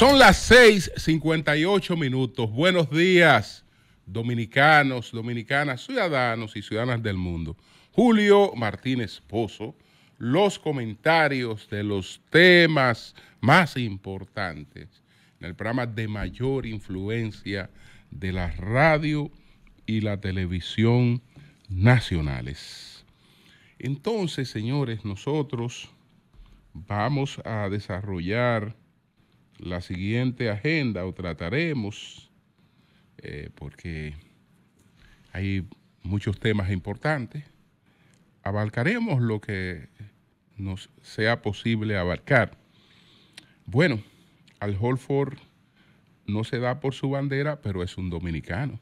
Son las 6:58 minutos. Buenos días, dominicanos, dominicanas, ciudadanos y ciudadanas del mundo. Julio Martínez Pozo, los comentarios de los temas más importantes en el programa de mayor influencia de la radio y la televisión nacionales. Entonces, señores, nosotros vamos a desarrollar la siguiente agenda o trataremos, eh, porque hay muchos temas importantes, abarcaremos lo que nos sea posible abarcar. Bueno, al Holford no se da por su bandera, pero es un dominicano.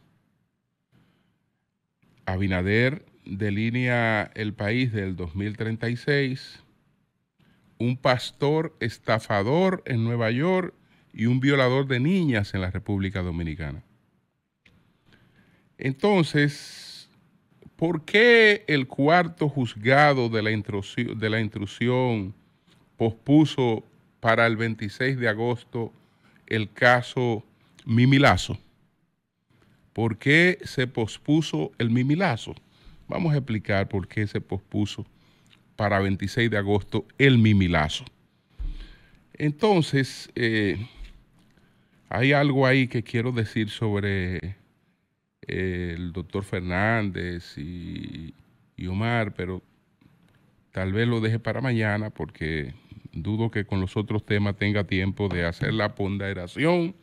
Abinader delinea el país del 2036 un pastor estafador en Nueva York y un violador de niñas en la República Dominicana. Entonces, ¿por qué el cuarto juzgado de la, intrusión, pospuso para el 26 de agosto el caso Mimilazo? ¿Por qué se pospuso el Mimilazo? Vamos a explicar por qué se pospuso para 26 de agosto el mimilazo. Entonces, eh, hay algo ahí que quiero decir sobre eh, el doctor Fernández y, Omar, pero tal vez lo deje para mañana porque dudo que con los otros temas tenga tiempo de hacer la ponderación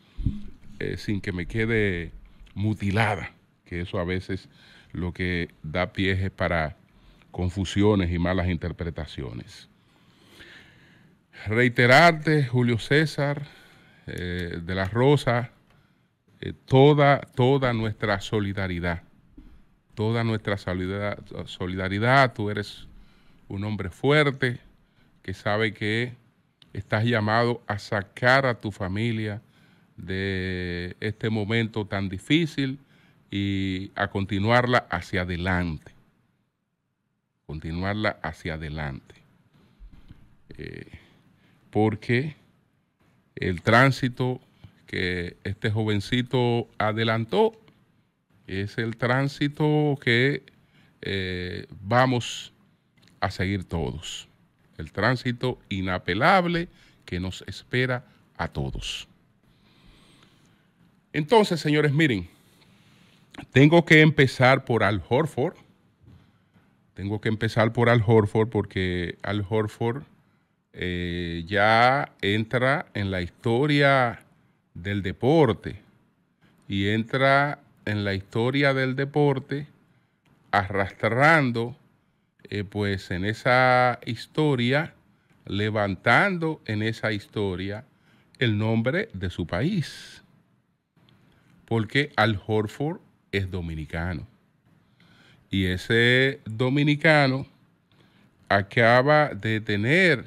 eh, sin que me quede mutilada, que eso a veces lo que da pie es para confusiones y malas interpretaciones. Reiterarte, Julio César, eh, de Las Rosa, eh, toda, toda nuestra solidaridad, toda nuestra solidaridad. Tú eres un hombre fuerte que sabe que estás llamado a sacar a tu familia de este momento tan difícil y a continuarla hacia adelante continuarla hacia adelante. Eh, porque el tránsito que este jovencito adelantó es el tránsito que eh, vamos a seguir todos. El tránsito inapelable que nos espera a todos. Entonces, señores, miren, tengo que empezar por Al Horford, tengo que empezar por Al Horford porque Al Horford eh, ya entra en la historia del deporte y entra en la historia del deporte arrastrando eh, pues en esa historia, levantando en esa historia el nombre de su país. Porque Al Horford es dominicano. Y ese dominicano acaba de tener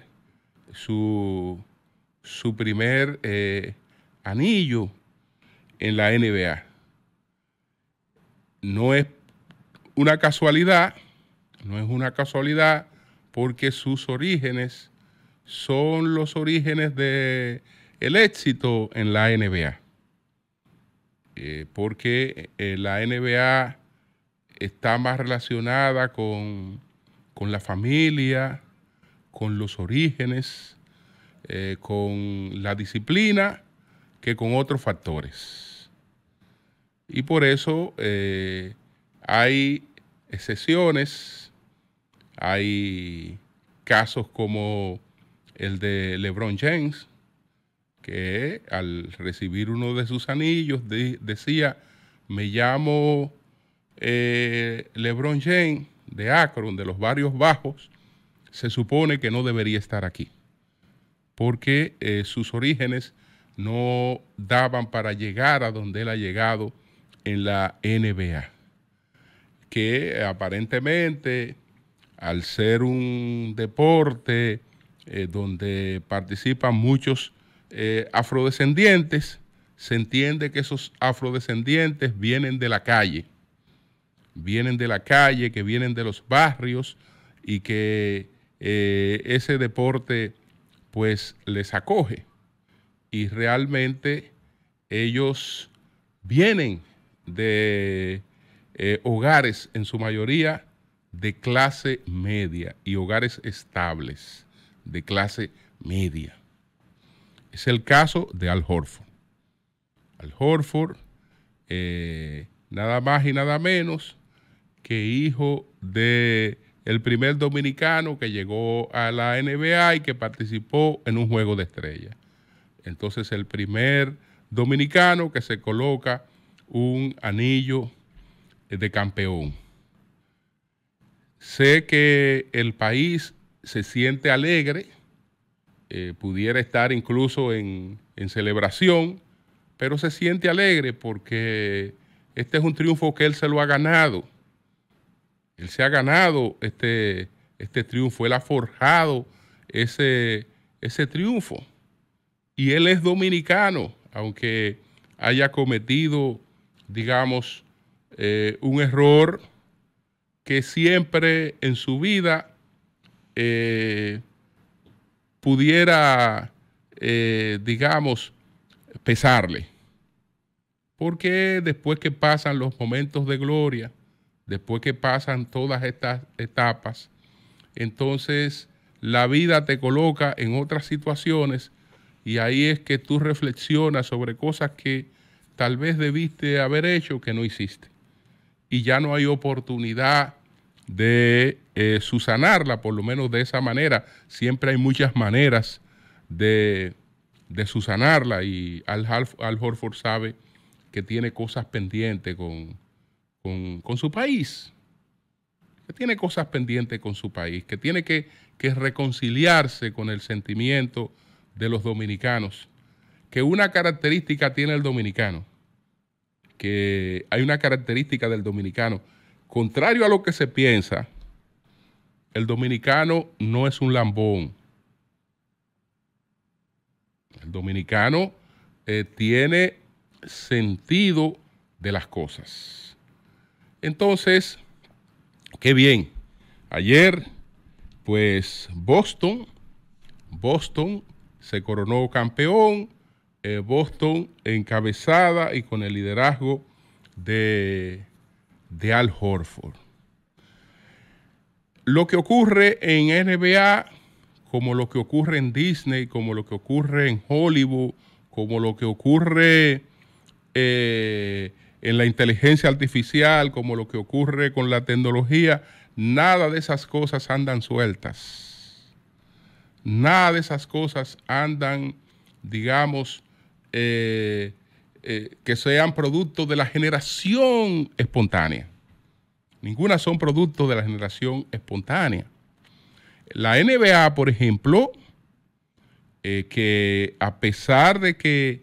su, primer eh, anillo en la NBA. No es una casualidad, no es una casualidad porque sus orígenes son los orígenes de el éxito en la NBA. Eh, porque eh, la NBA está más relacionada con, la familia, con los orígenes, eh, con la disciplina, que con otros factores. Y por eso eh, hay excepciones, hay casos como el de LeBron James, que al recibir uno de sus anillos decía, me llamo eh, LeBron James de Akron, de los barrios bajos, se supone que no debería estar aquí, porque eh, sus orígenes no daban para llegar a donde él ha llegado en la NBA, que aparentemente al ser un deporte eh, donde participan muchos afrodescendientes, se entiende que esos afrodescendientes vienen de la calle vienen de la calle, que vienen de los barrios y que eh, ese deporte pues les acoge. Y realmente ellos vienen de eh, hogares en su mayoría de clase media y hogares estables de clase media. Es el caso de Al Horford. Al Horford, eh, nada más y nada menos que hijo de el primer dominicano que llegó a la NBA y que participó en un juego de estrellas. Entonces el primer dominicano que se coloca un anillo de campeón. Sé que el país se siente alegre, eh, pudiera estar incluso en, en celebración, pero se siente alegre porque este es un triunfo que él se lo ha ganado él se ha ganado este, este triunfo, él ha forjado ese, ese triunfo. Y él es dominicano, aunque haya cometido, digamos, eh, un error que siempre en su vida eh, pudiera, eh, digamos, pesarle. Porque después que pasan los momentos de gloria, después que pasan todas estas etapas, entonces la vida te coloca en otras situaciones y ahí es que tú reflexionas sobre cosas que tal vez debiste haber hecho que no hiciste. Y ya no hay oportunidad de eh, susanarla, por lo menos de esa manera. Siempre hay muchas maneras de, de susanarla y Al, Al Horford sabe que tiene cosas pendientes con, con, su país, que tiene cosas pendientes con su país, que tiene que, reconciliarse con el sentimiento de los dominicanos, que una característica tiene el dominicano, que hay una característica del dominicano, contrario a lo que se piensa, el dominicano no es un lambón. El dominicano eh, tiene sentido de las cosas. Entonces, qué bien. Ayer, pues Boston, Boston se coronó campeón. Eh, Boston encabezada y con el liderazgo de, de Al Horford. Lo que ocurre en NBA, como lo que ocurre en Disney, como lo que ocurre en Hollywood, como lo que ocurre eh, en la inteligencia artificial, como lo que ocurre con la tecnología, nada de esas cosas andan sueltas. Nada de esas cosas andan, digamos, eh, eh, que sean producto de la generación espontánea. Ninguna son producto de la generación espontánea. La NBA, por ejemplo, eh, que a pesar de que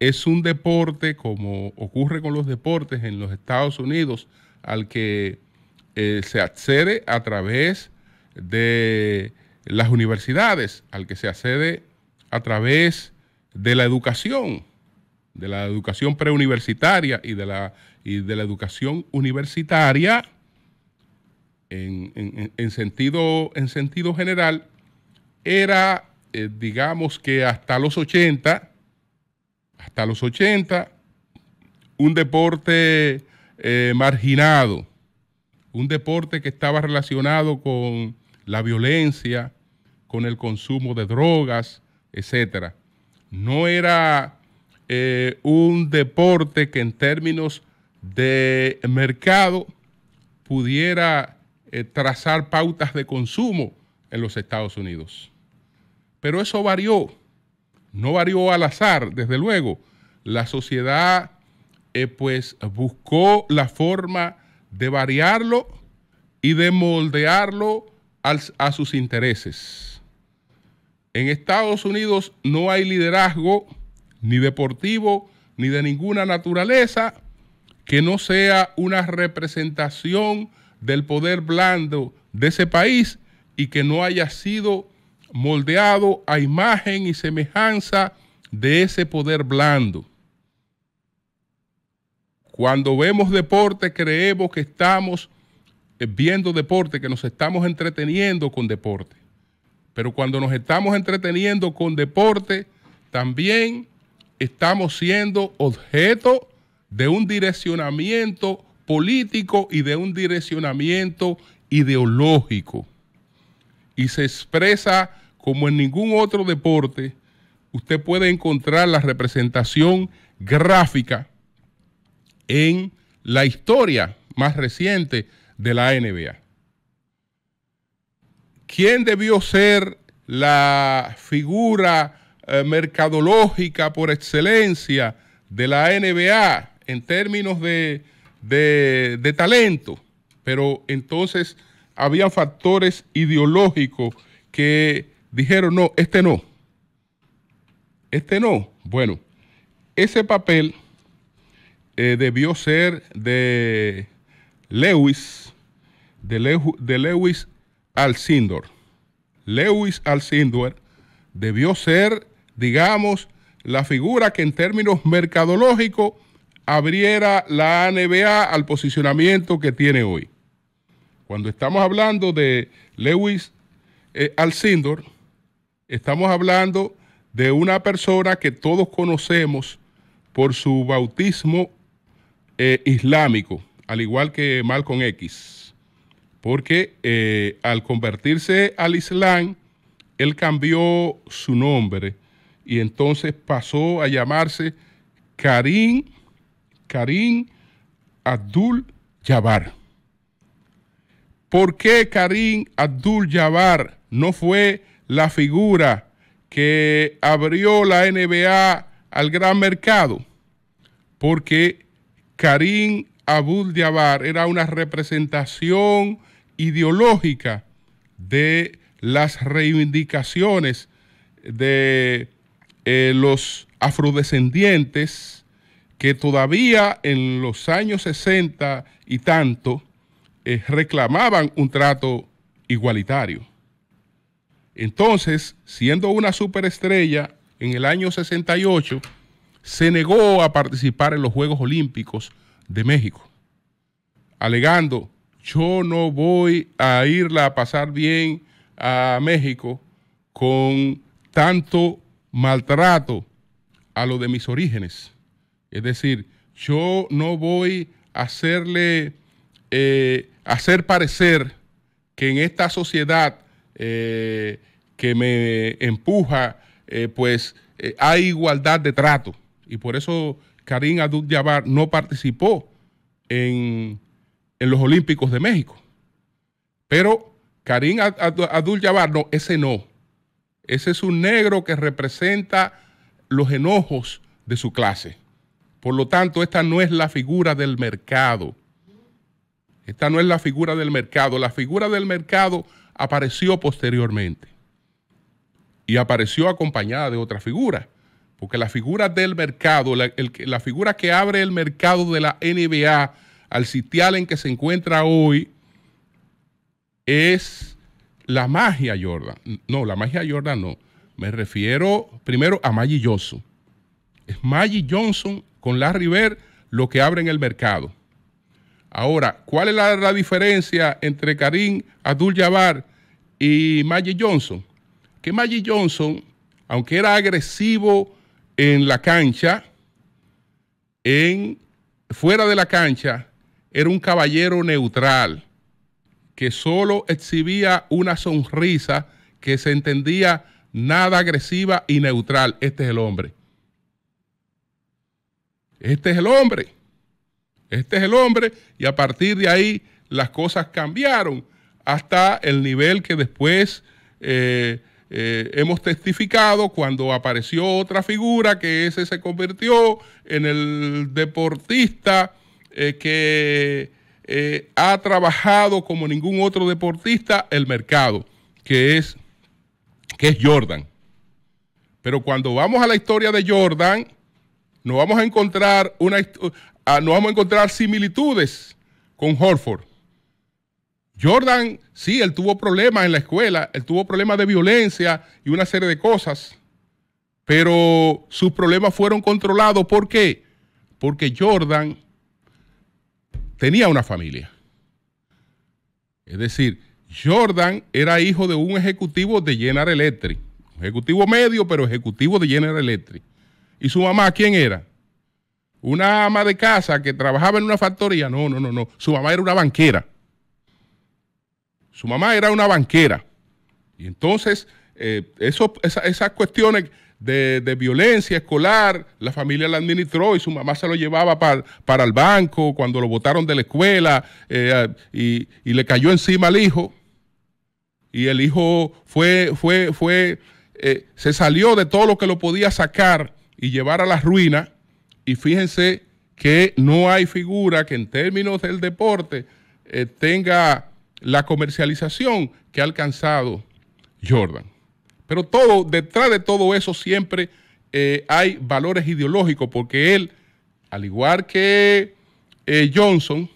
es un deporte, como ocurre con los deportes en los Estados Unidos, al que eh, se accede a través de las universidades, al que se accede a través de la educación, de la educación preuniversitaria y de la, de la educación universitaria en, sentido, en sentido general, era, eh, digamos que hasta los 80, hasta los 80, un deporte eh, marginado, un deporte que estaba relacionado con la violencia, con el consumo de drogas, etc. No era eh, un deporte que en términos de mercado pudiera eh, trazar pautas de consumo en los Estados Unidos. Pero eso varió no varió al azar, desde luego. La sociedad eh, pues buscó la forma de variarlo y de moldearlo a sus intereses. En Estados Unidos no hay liderazgo ni deportivo ni de ninguna naturaleza que no sea una representación del poder blando de ese país y que no haya sido moldeado a imagen y semejanza de ese poder blando. Cuando vemos deporte creemos que estamos eh, viendo deporte, que nos estamos entreteniendo con deporte. Pero cuando nos estamos entreteniendo con deporte, también estamos siendo objeto de un direccionamiento político y de un direccionamiento ideológico. Y se expresa como en ningún otro deporte, usted puede encontrar la representación gráfica en la historia más reciente de la NBA. ¿Quién debió ser la figura eh, mercadológica por excelencia de la NBA en términos de, de talento? Pero entonces había factores ideológicos que dijeron, no, este no. Este no. Bueno, ese papel eh, debió ser de Lewis, de, Lewis Alcindor. Lewis Alcindor debió ser, digamos, la figura que en términos mercadológicos abriera la NBA al posicionamiento que tiene hoy. Cuando estamos hablando de Lewis eh, Alcindor, Estamos hablando de una persona que todos conocemos por su bautismo eh, islámico, al igual que Malcolm X, porque eh, al convertirse al Islam, él cambió su nombre y entonces pasó a llamarse Karim, Karim Abdul Yabar. ¿Por qué Karim Abdul Yabar no fue la figura que abrió la NBA al gran mercado, porque Karim Abdul-Jabbar era una representación ideológica de las reivindicaciones de eh, los afrodescendientes que todavía en los años 60 y tanto eh, reclamaban un trato igualitario. Entonces, siendo una superestrella, en el año 68 se negó a participar en los Juegos Olímpicos de México, alegando, yo no voy a irla a pasar bien a México con tanto maltrato a lo de mis orígenes. Es decir, yo no voy a hacerle, eh, hacer parecer que en esta sociedad eh, que me empuja, eh, pues eh, hay igualdad de trato. Y por eso Karim Abdul Jabbar no participó en, en, los Olímpicos de México. Pero Karim Abdul Jabbar, no, ese no. Ese es un negro que representa los enojos de su clase. Por lo tanto, esta no es la figura del mercado. Esta no es la figura del mercado. La figura del mercado apareció posteriormente y apareció acompañada de otra figura. Porque la figura del mercado, la, figura que abre el mercado de la NBA al sitial en que se encuentra hoy, es la magia Jordan. No, la magia Jordan no. Me refiero primero a Maggie Johnson. Es Maggie Johnson con Larry Bird lo que abre en el mercado. Ahora, ¿cuál es la, la diferencia entre Karim Abdul-Jabbar y Maggie Johnson? que Maggie Johnson, aunque era agresivo en la cancha, en, fuera de la cancha, era un caballero neutral que solo exhibía una sonrisa que se entendía nada agresiva y neutral. Este es el hombre. Este es el hombre. Este es el hombre. Y a partir de ahí las cosas cambiaron hasta el nivel que después eh, eh, hemos testificado cuando apareció otra figura que ese se convirtió en el deportista eh, que eh, ha trabajado como ningún otro deportista el mercado, que es, que es Jordan. Pero cuando vamos a la historia de Jordan, no vamos a encontrar, una, ah, nos vamos a encontrar similitudes con Horford. Jordan, sí, él tuvo problemas en la escuela, él tuvo problemas de violencia y una serie de cosas, pero sus problemas fueron controlados. ¿Por qué? Porque Jordan tenía una familia. Es decir, Jordan era hijo de un ejecutivo de General Electric, ejecutivo medio, pero ejecutivo de General Electric. ¿Y su mamá quién era? ¿Una ama de casa que trabajaba en una factoría? No, no, no, no. Su mamá era una banquera. Su mamá era una banquera. Y entonces, eh, esas cuestiones de, violencia escolar, la familia la administró y su mamá se lo llevaba para, el banco cuando lo botaron de la escuela eh, y, le cayó encima al hijo. Y el hijo fue, fue, fue, eh, se salió de todo lo que lo podía sacar y llevar a la ruina. Y fíjense que no hay figura que en términos del deporte tenga la comercialización que ha alcanzado Jordan. Pero todo, detrás de todo eso siempre eh, hay valores ideológicos, porque él, al igual que eh, Johnson,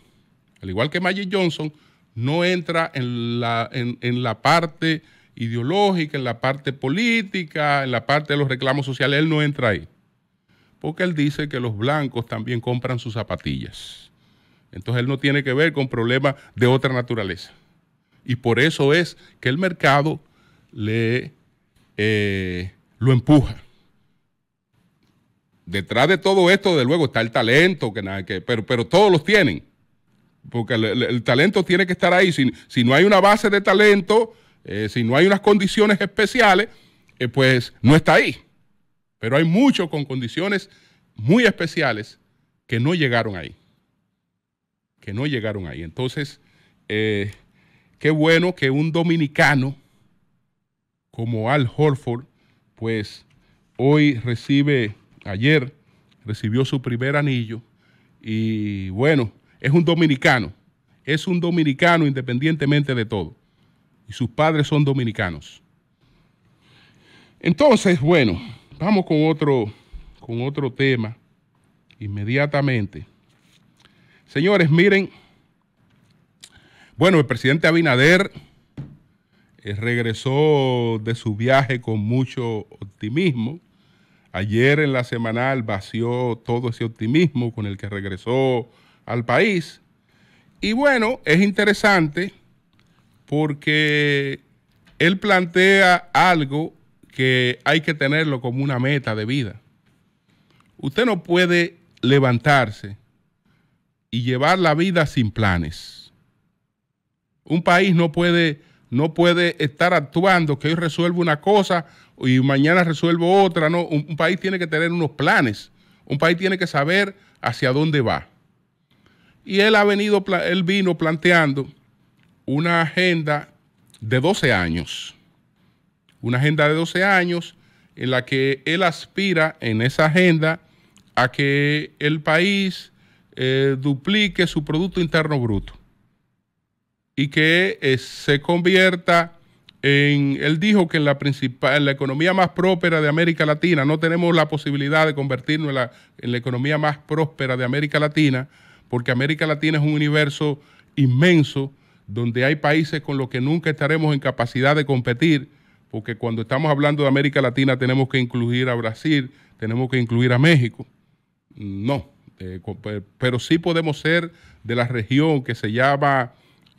al igual que Magic Johnson, no entra en la, en, en la parte ideológica, en la parte política, en la parte de los reclamos sociales, él no entra ahí. Porque él dice que los blancos también compran sus zapatillas. Entonces él no tiene que ver con problemas de otra naturaleza. Y por eso es que el mercado le, eh, lo empuja. Detrás de todo esto, de luego, está el talento, que, que pero, pero todos los tienen. Porque el, talento tiene que estar ahí. Si, no hay una base de talento, eh, si no hay unas condiciones especiales, eh, pues no está ahí. Pero hay muchos con condiciones muy especiales que no llegaron ahí. Que no llegaron ahí. Entonces, qué bueno que un dominicano como Al Horford, pues hoy recibe, ayer recibió su primer anillo y bueno, es un dominicano, es un dominicano independientemente de todo. Y sus padres son dominicanos. Entonces, bueno, vamos con otro, con otro tema inmediatamente. Señores, miren, bueno, el presidente Abinader eh, regresó de su viaje con mucho optimismo. Ayer en la semanal vació todo ese optimismo con el que regresó al país. Y bueno, es interesante porque él plantea algo que hay que tenerlo como una meta de vida. Usted no puede levantarse y llevar la vida sin planes un país no puede, no puede estar actuando que hoy resuelvo una cosa y mañana resuelvo otra. No, un, país tiene que tener unos planes. Un país tiene que saber hacia dónde va. Y él ha venido, él vino planteando una agenda de 12 años. Una agenda de 12 años en la que él aspira en esa agenda a que el país eh, duplique su Producto Interno Bruto y que eh, se convierta en, él dijo que en la principal, en la economía más próspera de América Latina, no tenemos la posibilidad de convertirnos en la, economía más próspera de América Latina, porque América Latina es un universo inmenso donde hay países con los que nunca estaremos en capacidad de competir, porque cuando estamos hablando de América Latina tenemos que incluir a Brasil, tenemos que incluir a México. No, eh, pero sí podemos ser de la región que se llama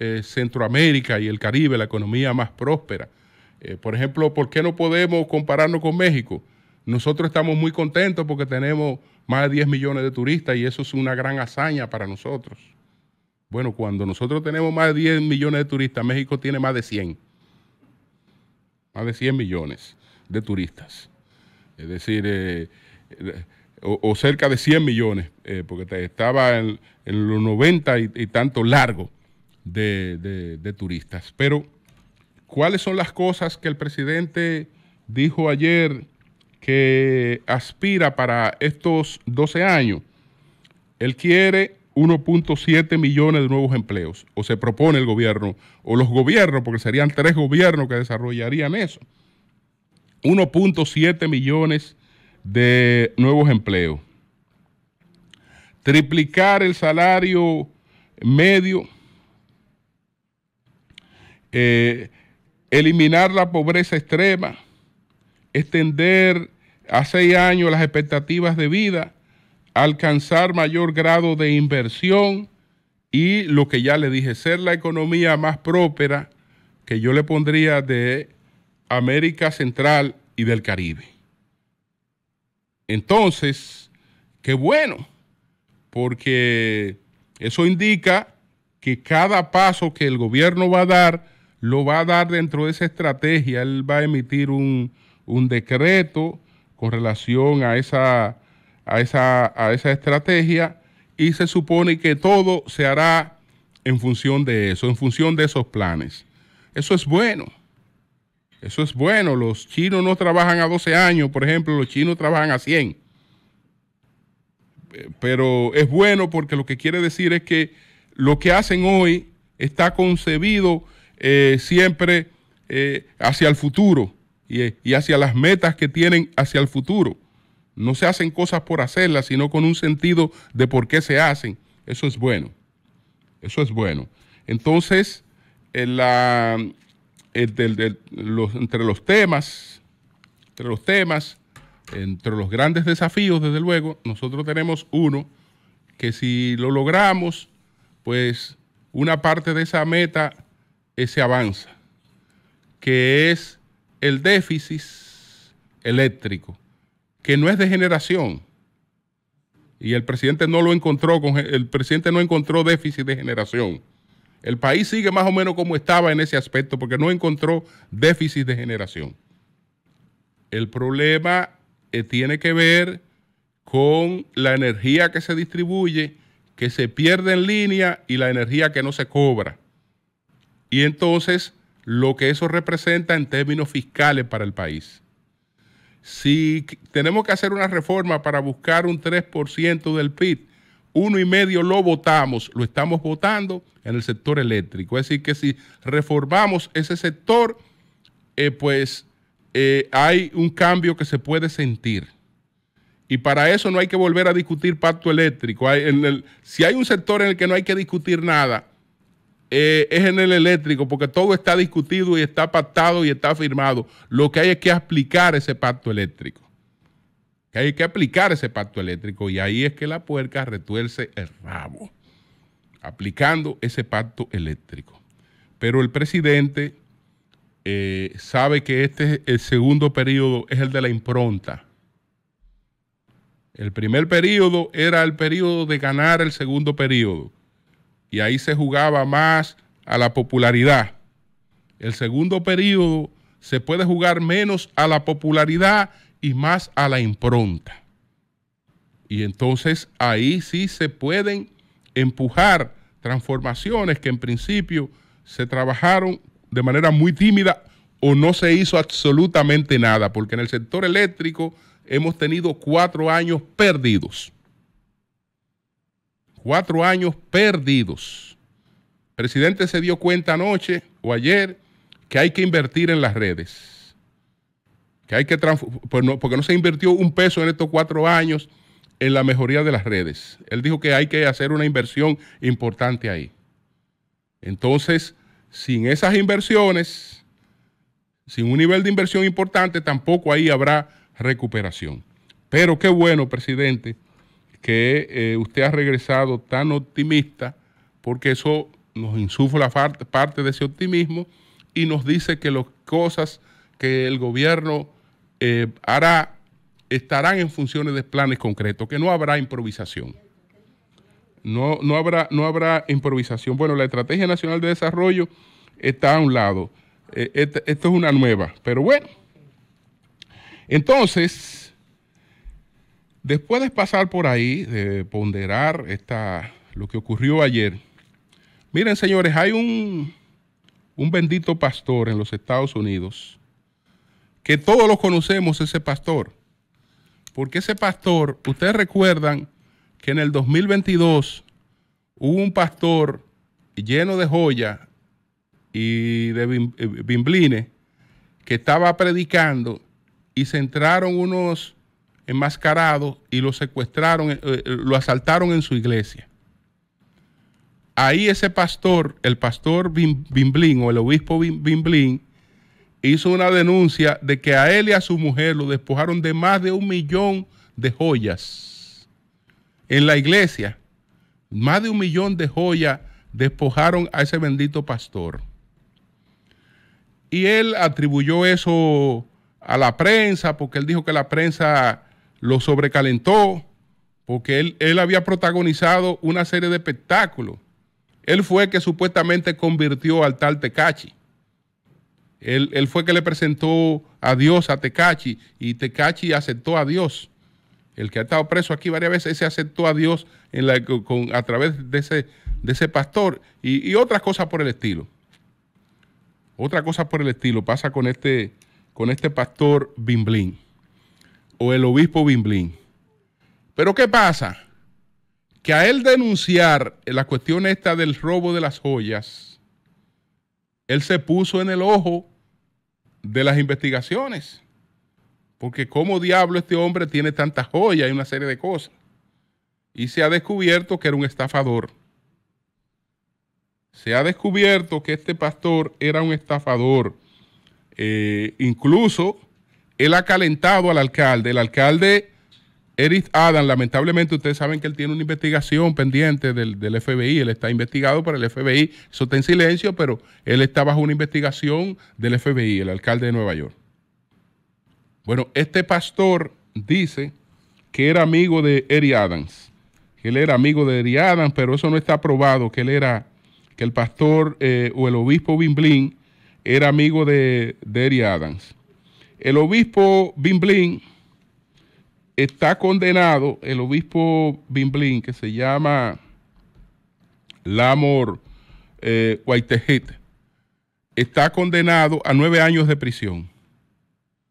eh, Centroamérica y el Caribe, la economía más próspera. Eh, por ejemplo, ¿por qué no podemos compararnos con México? Nosotros estamos muy contentos porque tenemos más de 10 millones de turistas y eso es una gran hazaña para nosotros. Bueno, cuando nosotros tenemos más de 10 millones de turistas, México tiene más de 100. Más de 100 millones de turistas. Es decir, eh, o, cerca de 100 millones, porque estaba en, los 90 y, y tanto largo de, turistas. Pero, ¿cuáles son las cosas que el presidente dijo ayer que aspira para estos 12 años? Él quiere 1.7 millones de nuevos empleos, o se propone el gobierno, o los gobiernos, porque serían tres gobiernos que desarrollarían eso. 1.7 millones de nuevos empleos. Triplicar el salario medio eh, eliminar la pobreza extrema, extender a seis años las expectativas de vida, alcanzar mayor grado de inversión y lo que ya le dije, ser la economía más próspera que yo le pondría de América Central y del Caribe. Entonces, qué bueno, porque eso indica que cada paso que el gobierno va a dar lo va a dar dentro de esa estrategia. Él va a emitir un, decreto con relación a esa, a esa, a esa estrategia y se supone que todo se hará en función de eso, en función de esos planes. Eso es bueno. Eso es bueno. Los chinos no trabajan a 12 años, por ejemplo, los chinos trabajan a 100. Eh, pero es bueno porque lo que quiere decir es que lo que hacen hoy está concebido eh, siempre eh, hacia el futuro y, hacia las metas que tienen hacia el futuro. No se hacen cosas por hacerlas, sino con un sentido de por qué se hacen. Eso es bueno. Eso es bueno. Entonces, eh, entre los temas, entre los temas, entre los grandes desafíos, desde luego, nosotros tenemos uno que si lo logramos, pues una parte de esa meta ese avanza, que es el déficit eléctrico, que no es de generación. Y el presidente no lo encontró, con, el presidente no encontró déficit de generación. El país sigue más o menos como estaba en ese aspecto porque no encontró déficit de generación. El problema eh, tiene que ver con la energía que se distribuye, que se pierde en línea y la energía que no se cobra y entonces lo que eso representa en términos fiscales para el país. Si tenemos que hacer una reforma para buscar un 3% del PIB, uno y medio lo votamos, lo estamos votando en el sector eléctrico. Es decir, que si reformamos ese sector, eh, pues eh, hay un cambio que se puede sentir. Y para eso no hay que volver a discutir pacto eléctrico. si hay un sector en el que no hay que discutir nada, eh, es en el eléctrico, porque todo está discutido y está pactado y está firmado. Lo que hay es que aplicar ese pacto eléctrico. Que hay que aplicar ese pacto eléctrico y ahí es que la puerca retuerce el rabo, aplicando ese pacto eléctrico. Pero el presidente eh, sabe que este es el segundo periodo es el de la impronta. El primer periodo era el periodo de ganar el segundo periodo y ahí se jugaba más a la popularidad. El segundo periodo se puede jugar menos a la popularidad y más a la impronta. Y entonces ahí sí se pueden empujar transformaciones que en principio se trabajaron de manera muy tímida o no se hizo absolutamente nada, porque en el sector eléctrico hemos tenido cuatro años perdidos. Cuatro años perdidos. El presidente se dio cuenta anoche o ayer que hay que invertir en las redes. Que hay que pues porque no se invirtió un peso en estos cuatro años en la mejoría de las redes. Él dijo que hay que hacer una inversión importante ahí. Entonces, sin esas inversiones, sin un nivel de inversión importante, tampoco ahí habrá recuperación. Pero qué bueno, presidente, que eh, usted ha regresado tan optimista, porque eso nos insufla parte, parte de ese optimismo y nos dice que las cosas que el gobierno eh, hará estarán en funciones de planes concretos, que no habrá improvisación. No, no, habrá, no habrá improvisación. Bueno, la Estrategia Nacional de Desarrollo está a un lado. Eh, esto es una nueva, pero bueno. Entonces, Después de pasar por ahí, de ponderar esta, lo que ocurrió ayer, miren señores, hay un, un bendito pastor en los Estados Unidos, que todos los conocemos ese pastor, porque ese pastor, ustedes recuerdan que en el 2022 hubo un pastor lleno de joya y de eh, bimblines que estaba predicando y se entraron unos enmascarado y lo secuestraron, eh, eh, lo asaltaron en su iglesia. Ahí ese pastor, el pastor Bimblín o el obispo Bimblín, hizo una denuncia de que a él y a su mujer lo despojaron de más de un millón de joyas en la iglesia. Más de un millón de joyas despojaron a ese bendito pastor. Y él atribuyó eso a la prensa, porque él dijo que la prensa lo sobrecalentó porque él, había protagonizado una serie de espectáculos. Él fue el que supuestamente convirtió al tal Tecachi. Él, fue el que le presentó a Dios a Tecachi y Tecachi aceptó a Dios. El que ha estado preso aquí varias veces se aceptó a Dios en la, con, a través de ese, de ese pastor y, otras cosas por el estilo. Otra cosa por el estilo pasa con este, con este pastor Bimblín o el obispo Bimblín. Pero ¿qué pasa? Que a él denunciar la cuestión esta del robo de las joyas, él se puso en el ojo de las investigaciones. Porque cómo diablo este hombre tiene tantas joyas y una serie de cosas. Y se ha descubierto que era un estafador. Se ha descubierto que este pastor era un estafador. Eh, incluso él ha calentado al alcalde. El alcalde Eric Adams, lamentablemente ustedes saben que él tiene una investigación pendiente del, FBI, él está investigado por el FBI, eso está en silencio, pero él está bajo una investigación del FBI, el alcalde de Nueva York. Bueno, este pastor dice que era amigo de Eric Adams, que él era amigo de Eric Adams, pero eso no está probado, que él era, que el pastor eh, o el obispo Bimblin era amigo de, de Eric Adams. El obispo Bimblín está condenado, el obispo Bimblín, que se llama Lamor eh, está condenado a nueve años de prisión.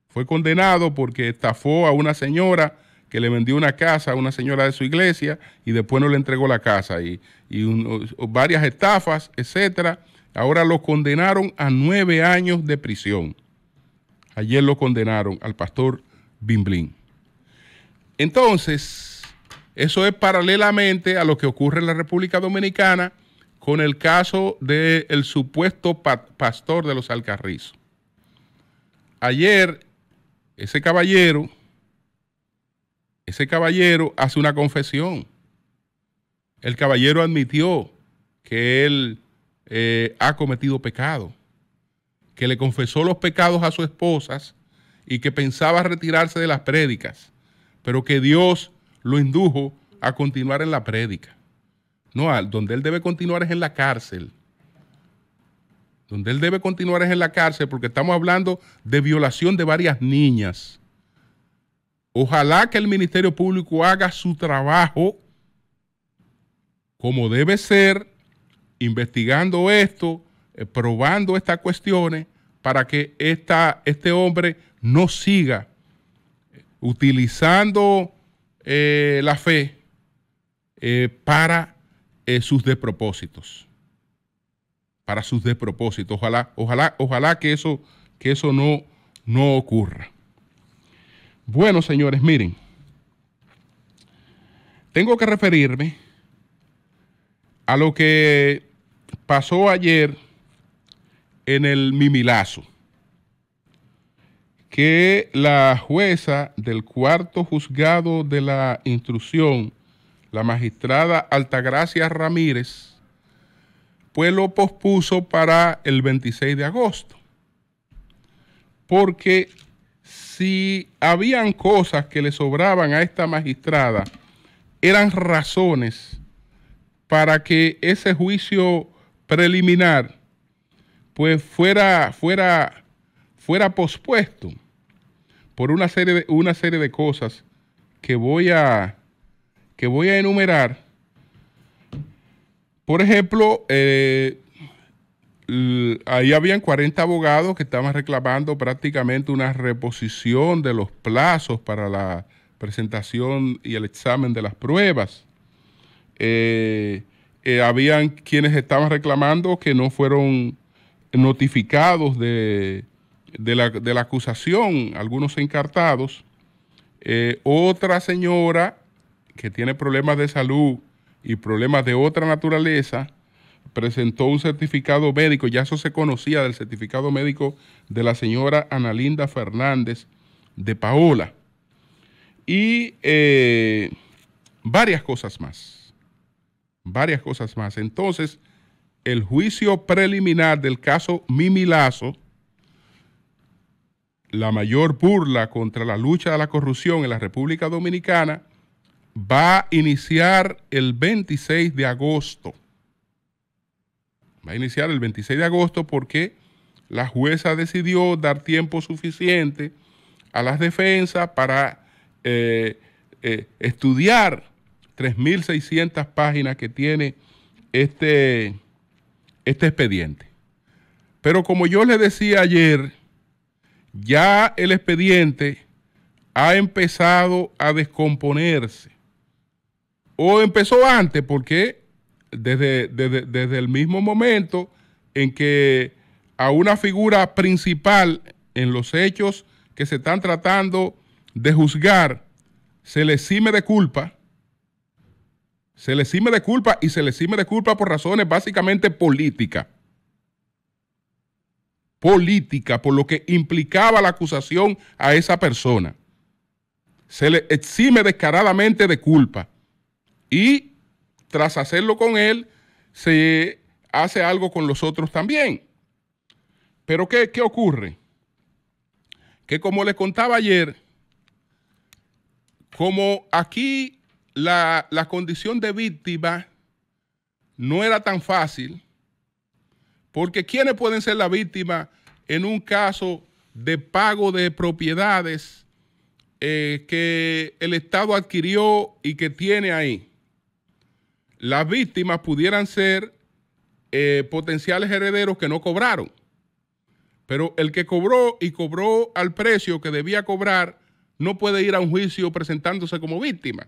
Fue condenado porque estafó a una señora que le vendió una casa a una señora de su iglesia y después no le entregó la casa y, varias estafas, etcétera. Ahora lo condenaron a nueve años de prisión. Ayer lo condenaron al pastor Bimblín. Entonces, eso es paralelamente a lo que ocurre en la República Dominicana con el caso del supuesto pastor de los Alcarrizos. Ayer, ese caballero, ese caballero hace una confesión. El caballero admitió que él eh, ha cometido pecado que le confesó los pecados a su esposa y que pensaba retirarse de las prédicas, pero que Dios lo indujo a continuar en la prédica. No, donde él debe continuar es en la cárcel. Donde él debe continuar es en la cárcel porque estamos hablando de violación de varias niñas. Ojalá que el Ministerio Público haga su trabajo como debe ser, investigando esto eh, probando estas cuestiones para que esta, este hombre no siga eh, utilizando eh, la fe para sus despropósitos. Para sus despropósitos. Ojalá, ojalá, ojalá que eso, que eso no, no ocurra. Bueno, señores, miren. Tengo que referirme a lo que pasó ayer en el Mimilazo, que la jueza del cuarto juzgado de la instrucción, la magistrada Altagracia Ramírez, pues lo pospuso para el 26 de agosto. Porque si habían cosas que le sobraban a esta magistrada, eran razones para que ese juicio preliminar pues fuera, fuera, fuera pospuesto por una serie de, una serie de cosas que voy a, que voy a enumerar. Por ejemplo, eh, ahí habían 40 abogados que estaban reclamando prácticamente una reposición de los plazos para la presentación y el examen de las pruebas. Eh, eh, habían quienes estaban reclamando que no fueron notificados de, la, acusación, algunos encartados. Eh, otra señora que tiene problemas de salud y problemas de otra naturaleza, presentó un certificado médico, ya eso se conocía del certificado médico de la señora Analinda Fernández de Paola. Y eh, varias cosas más, varias cosas más. Entonces, el juicio preliminar del caso Mimi Lazo, la mayor burla contra la lucha de la corrupción en la República Dominicana, va a iniciar el 26 de agosto. Va a iniciar el 26 de agosto porque la jueza decidió dar tiempo suficiente a las defensas para eh, eh, estudiar 3.600 páginas que tiene este este expediente. Pero como yo le decía ayer, ya el expediente ha empezado a descomponerse. O empezó antes, porque desde, desde el mismo momento en que a una figura principal en los hechos que se están tratando de juzgar se le cime de culpa, se le exime de culpa y se le exime de culpa por razones básicamente políticas. Política, por lo que implicaba la acusación a esa persona. Se le exime descaradamente de culpa. Y tras hacerlo con él, se hace algo con los otros también. Pero ¿qué, qué ocurre? Que como les contaba ayer, como aquí la, condición de víctima no era tan fácil, porque ¿quiénes pueden ser la víctima en un caso de pago de propiedades eh, que el Estado adquirió y que tiene ahí? Las víctimas pudieran ser eh, potenciales herederos que no cobraron, pero el que cobró y cobró al precio que debía cobrar no puede ir a un juicio presentándose como víctima.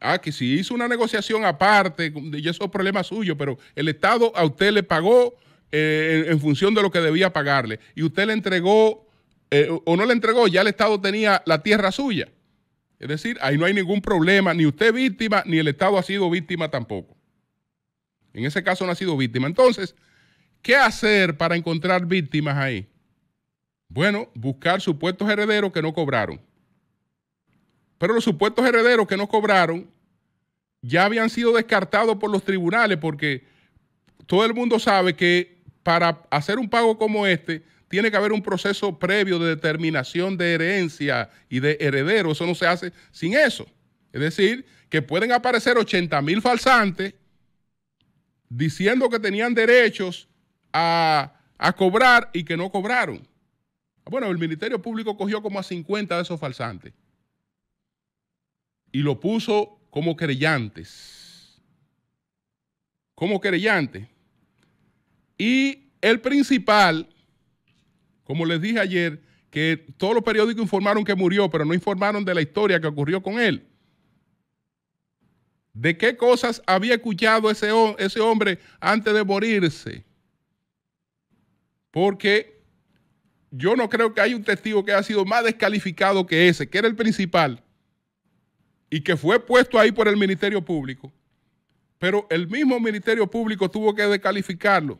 Ah, que si hizo una negociación aparte, y eso es problema suyo, pero el Estado a usted le pagó eh, en, función de lo que debía pagarle. Y usted le entregó, eh, o no le entregó, ya el Estado tenía la tierra suya. Es decir, ahí no hay ningún problema, ni usted víctima, ni el Estado ha sido víctima tampoco. En ese caso no ha sido víctima. Entonces, ¿qué hacer para encontrar víctimas ahí? Bueno, buscar supuestos herederos que no cobraron. Pero los supuestos herederos que no cobraron ya habían sido descartados por los tribunales porque todo el mundo sabe que para hacer un pago como este tiene que haber un proceso previo de determinación de herencia y de heredero. Eso no se hace sin eso. Es decir, que pueden aparecer 80 mil falsantes diciendo que tenían derechos a, a, cobrar y que no cobraron. Bueno, el Ministerio Público cogió como a 50 de esos falsantes y lo puso como creyentes. Como creyentes. Y el principal, como les dije ayer, que todos los periódicos informaron que murió, pero no informaron de la historia que ocurrió con él. ¿De qué cosas había escuchado ese, ese hombre antes de morirse? Porque yo no creo que haya un testigo que haya sido más descalificado que ese, que era el principal y que fue puesto ahí por el Ministerio Público, pero el mismo Ministerio Público tuvo que descalificarlo.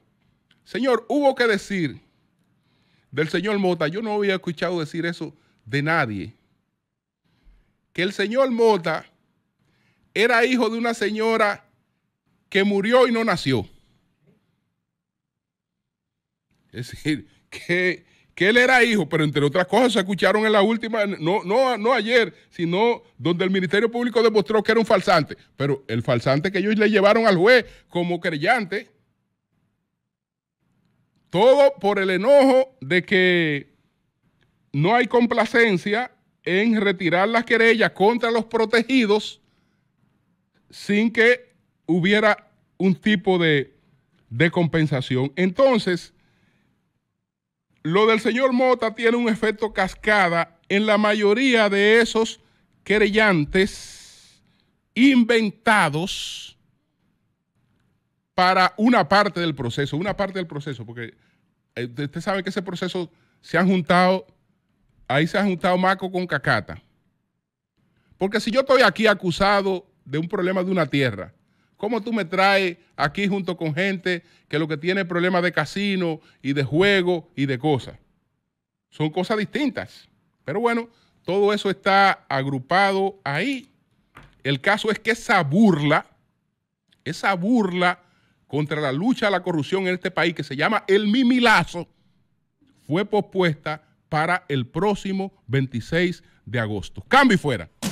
Señor, hubo que decir del señor Mota, yo no había escuchado decir eso de nadie, que el señor Mota era hijo de una señora que murió y no nació. Es decir, que que él era hijo, pero entre otras cosas se escucharon en la última, no, ayer, sino donde el Ministerio Público demostró que era un falsante. Pero el falsante que ellos le llevaron al juez como creyente, todo por el enojo de que no hay complacencia en retirar las querellas contra los protegidos sin que hubiera un tipo de, de compensación. Entonces, lo del señor Mota tiene un efecto cascada en la mayoría de esos querellantes inventados para una parte del proceso, una parte del proceso, porque eh, usted sabe que ese proceso se ha juntado, ahí se han juntado Maco con Cacata. Porque si yo estoy aquí acusado de un problema de una tierra ¿Cómo tú me traes aquí junto con gente que lo que tiene problemas de casino y de juego y de cosas? Son cosas distintas. Pero bueno, todo eso está agrupado ahí. El caso es que esa burla, esa burla contra la lucha a la corrupción en este país que se llama el mimilazo, fue pospuesta para el próximo 26 de agosto. Cambio y fuera.